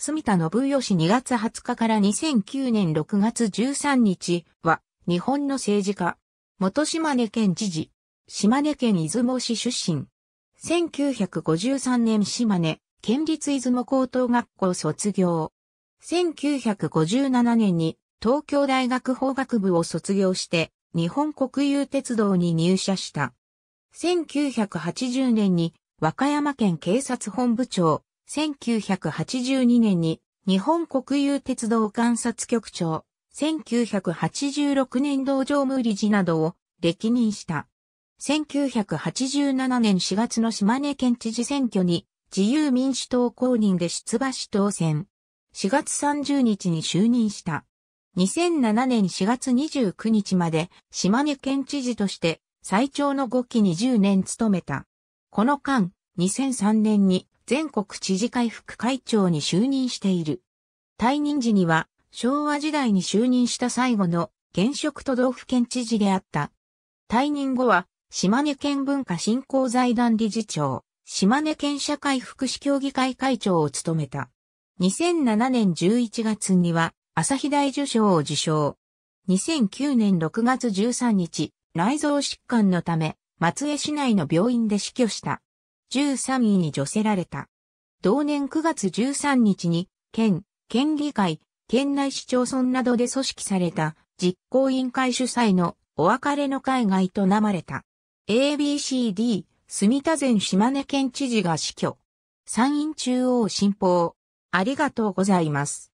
住田信義2月20日から2009年6月13日は、日本の政治家。元島根県知事。島根県出雲市出身。1953年島根、県立出雲高等学校卒業。1957年に東京大学法学部を卒業して、日本国有鉄道に入社した。1980年に和歌山県警察本部長、1982年に日本国有鉄道観察局長、1986年道場無理事などを歴任した。1987年4月の島根県知事選挙に自由民主党公認で出馬し当選。4月30日に就任した。2007年4月29日まで島根県知事として最長の5期20年務めた。この間、2003年に全国知事会副会長に就任している。退任時には、昭和時代に就任した最後の現職都道府県知事であった。退任後は、島根県文化振興財団理事長、島根県社会福祉協議会会長を務めた。2007年11月には、朝日大受賞を受賞。2009年6月13日、内臓疾患のため、松江市内の病院で死去した。13位に除せられた。同年9月13日に、県、県議会、県内市町村などで組織された実行委員会主催のお別れの会が営まれた。ABCD、住田前島根県知事が死去。参院中央新報。ありがとうございます。